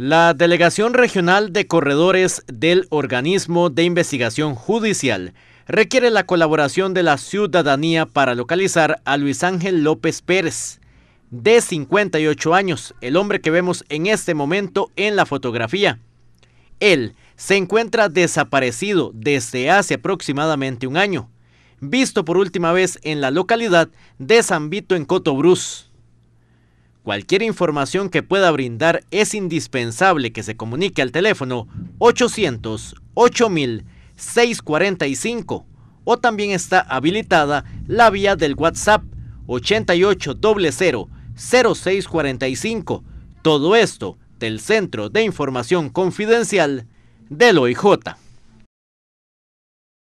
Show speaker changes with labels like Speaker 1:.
Speaker 1: La Delegación Regional de Corredores del Organismo de Investigación Judicial requiere la colaboración de la ciudadanía para localizar a Luis Ángel López Pérez, de 58 años, el hombre que vemos en este momento en la fotografía. Él se encuentra desaparecido desde hace aproximadamente un año, visto por última vez en la localidad de San Vito en Cotobruz. Cualquier información que pueda brindar es indispensable que se comunique al teléfono 800 8000 o también está habilitada la vía del WhatsApp 8800 0645. Todo esto del Centro de Información Confidencial del OIJ.